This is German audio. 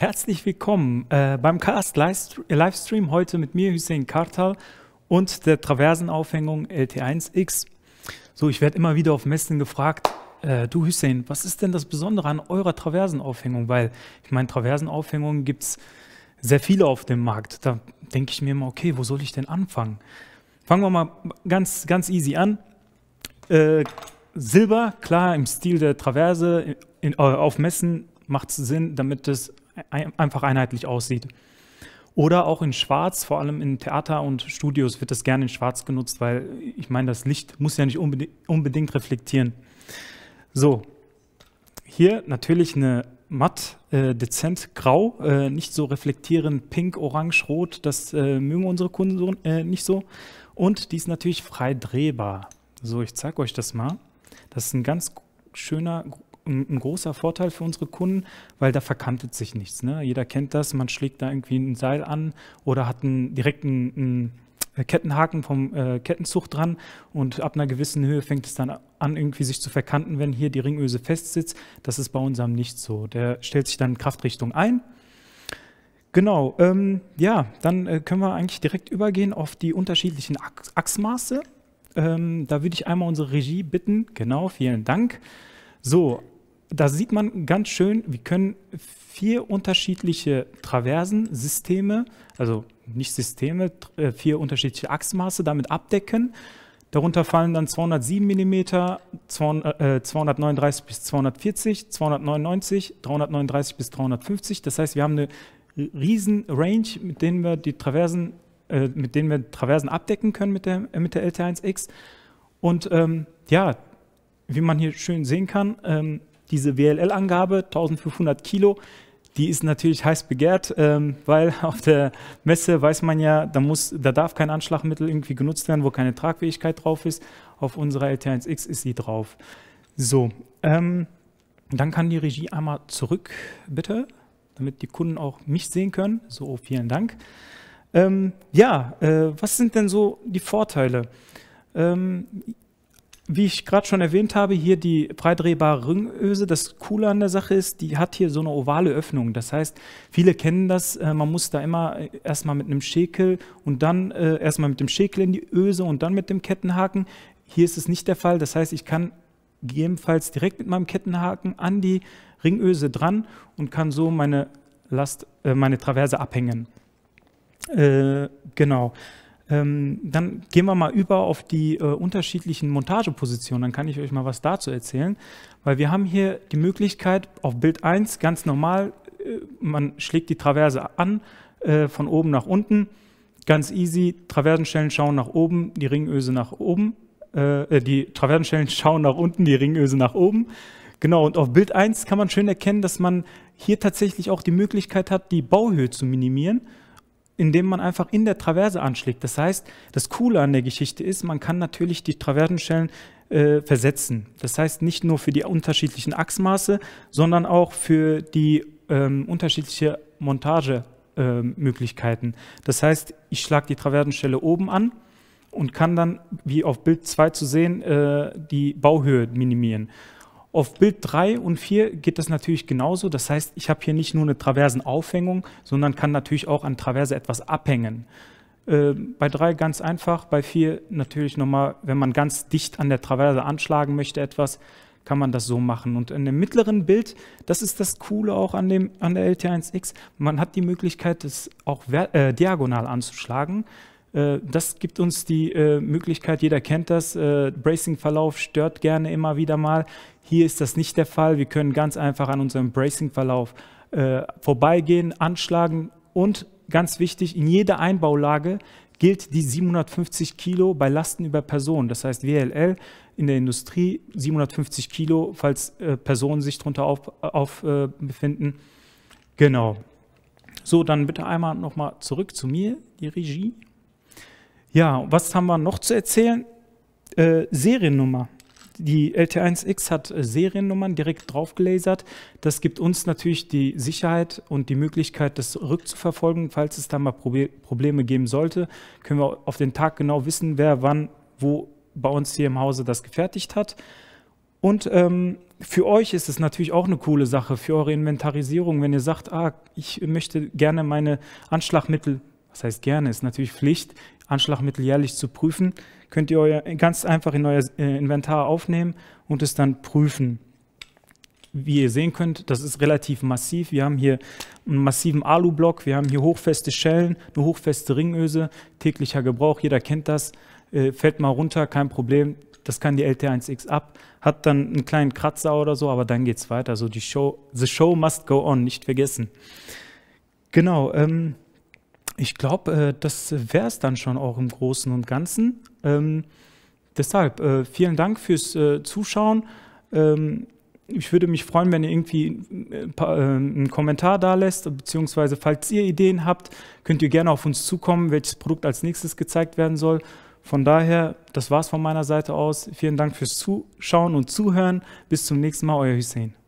Herzlich willkommen äh, beim Cast Livestream heute mit mir, Hussein Kartal, und der Traversenaufhängung LT1X. So, ich werde immer wieder auf Messen gefragt, äh, du Hussein, was ist denn das Besondere an eurer Traversenaufhängung? Weil ich meine, Traversenaufhängungen gibt es sehr viele auf dem Markt. Da denke ich mir immer, okay, wo soll ich denn anfangen? Fangen wir mal ganz, ganz easy an. Äh, Silber, klar, im Stil der Traverse äh, in, in, äh, auf Messen macht es Sinn, damit es einfach einheitlich aussieht. Oder auch in Schwarz, vor allem in Theater und Studios wird das gerne in Schwarz genutzt, weil ich meine, das Licht muss ja nicht unbedingt, unbedingt reflektieren. So, hier natürlich eine matt, äh, dezent grau, äh, nicht so reflektierend pink, orange, rot, das äh, mögen unsere Kunden so, äh, nicht so. Und die ist natürlich frei drehbar. So, ich zeige euch das mal. Das ist ein ganz schöner ein, ein, großer Vorteil für unsere Kunden, weil da verkantet sich nichts. Ne? Jeder kennt das, man schlägt da irgendwie ein Seil an oder hat einen direkten äh, Kettenhaken vom äh, Kettenzug dran und ab einer gewissen Höhe fängt es dann an, irgendwie sich zu verkanten, wenn hier die Ringöse festsitzt. Das ist bei unserem nicht so. Der stellt sich dann Kraftrichtung ein. Genau, ähm, ja, dann äh, können wir eigentlich direkt übergehen auf die unterschiedlichen Ach Achsmaße. Ähm, da würde ich einmal unsere Regie bitten. Genau, vielen Dank. So, da sieht man ganz schön, wir können vier unterschiedliche Traversensysteme, also nicht Systeme, äh, vier unterschiedliche Achsmaße damit abdecken. Darunter fallen dann 207 mm, 239 bis 240, 299, 339 bis 350. Das heißt, wir haben eine riesen Range, mit denen wir die Traversen, äh, mit denen wir Traversen abdecken können mit der, äh, mit der LT1X. Und ähm, ja, wie man hier schön sehen kann, ähm, diese WLL-Angabe, 1500 Kilo, die ist natürlich heiß begehrt, ähm, weil auf der Messe weiß man ja, da, muss, da darf kein Anschlagmittel irgendwie genutzt werden, wo keine Tragfähigkeit drauf ist. Auf unserer LT1X ist sie drauf. So, ähm, dann kann die Regie einmal zurück, bitte, damit die Kunden auch mich sehen können. So, vielen Dank. Ähm, ja, äh, was sind denn so die Vorteile? Ähm, wie ich gerade schon erwähnt habe, hier die freidrehbare Ringöse. Das Coole an der Sache ist, die hat hier so eine ovale Öffnung. Das heißt, viele kennen das, äh, man muss da immer äh, erstmal mit einem Schäkel und dann äh, erstmal mit dem Schäkel in die Öse und dann mit dem Kettenhaken. Hier ist es nicht der Fall. Das heißt, ich kann gegebenenfalls direkt mit meinem Kettenhaken an die Ringöse dran und kann so meine Last, meine Traverse abhängen. genau. Ähm, dann gehen wir mal über auf die äh, unterschiedlichen Montagepositionen. Dann kann ich euch mal was dazu erzählen, weil wir haben hier die Möglichkeit auf Bild 1 ganz normal, äh, man schlägt die Traverse an äh, von oben nach unten, ganz easy, Traversenstellen schauen nach oben, die Ringöse nach oben, äh, äh, die Traversenstellen schauen nach unten, die Ringöse nach oben. Genau, und auf Bild 1 kann man schön erkennen, dass man hier tatsächlich auch die Möglichkeit hat, die Bauhöhe zu minimieren indem man einfach in der Traverse anschlägt. Das heißt, das Coole an der Geschichte ist, man kann natürlich die Traversenstellen äh, versetzen. Das heißt, nicht nur für die unterschiedlichen Achsmaße, sondern auch für die ähm, unterschiedliche Montagemöglichkeiten. Ähm, äh, das heißt, ich schlage die Traversenstelle oben an und kann dann, wie auf Bild 2 zu sehen, äh, die Bauhöhe minimieren. Auf Bild 3 und 4 geht das natürlich genauso. Das heißt, ich habe hier nicht nur eine Traversenaufhängung, sondern kann natürlich auch an Traverse etwas abhängen. Ähm, bei 3 ganz einfach, bei 4 natürlich nochmal, wenn man ganz dicht an der Traverse anschlagen möchte etwas, kann man das so machen. Und in dem mittleren Bild, das ist das Coole auch an, dem, an der LT1X, man hat die Möglichkeit, das auch äh, diagonal anzuschlagen. Äh, das gibt uns die äh, Möglichkeit, jeder kennt das, äh, Bracing-Verlauf stört gerne immer wieder mal. Hier ist das nicht der Fall. Wir können ganz einfach an unserem Bracing-Verlauf äh, vorbeigehen, anschlagen und ganz wichtig, in jeder Einbaulage gilt die 750 Kilo bei Lasten über Personen. Das heißt WLL in der Industrie 750 Kilo, falls äh, Personen sich darunter auf, auf äh, befinden. Genau. So, dann bitte einmal nochmal zurück zu mir, die Regie. Ja, was haben wir noch zu erzählen? Äh, Seriennummer. Die LT1X hat äh, Seriennummern direkt drauf gelasert. Das gibt uns natürlich die Sicherheit und die Möglichkeit, das rückzuverfolgen. Falls es da mal Probleme geben sollte, können wir auf den Tag genau wissen, wer wann wo bei uns hier im Hause das gefertigt hat. Und ähm, für euch ist es natürlich auch eine coole Sache, für eure Inventarisierung, wenn ihr sagt, ah, ich möchte gerne meine Anschlagmittel, was heißt gerne, ist natürlich Pflicht, Anschlagmittel jährlich zu prüfen könnt ihr euer, ganz einfach in euer äh, Inventar aufnehmen und es dann prüfen. Wie ihr sehen könnt, das ist relativ massiv. Wir haben hier einen massiven Alu-Block, wir haben hier hochfeste Schellen, eine hochfeste Ringöse, täglicher Gebrauch, jeder kennt das. Äh, fällt mal runter, kein Problem, das kann die LT1X ab, hat dann einen kleinen Kratzer oder so, aber dann geht's weiter. Also die Show, the show must go on, nicht vergessen. Genau, ähm, ich glaube, äh, das wäre es dann schon auch im Großen und Ganzen. Ähm, deshalb äh, vielen Dank fürs äh, Zuschauen. Ähm, ich würde mich freuen, wenn ihr irgendwie äh, äh, einen Kommentar da lässt, beziehungsweise falls ihr Ideen habt, könnt ihr gerne auf uns zukommen, welches Produkt als nächstes gezeigt werden soll. Von daher, das war es von meiner Seite aus. Vielen Dank fürs Zuschauen und Zuhören. Bis zum nächsten Mal, euer Hussein.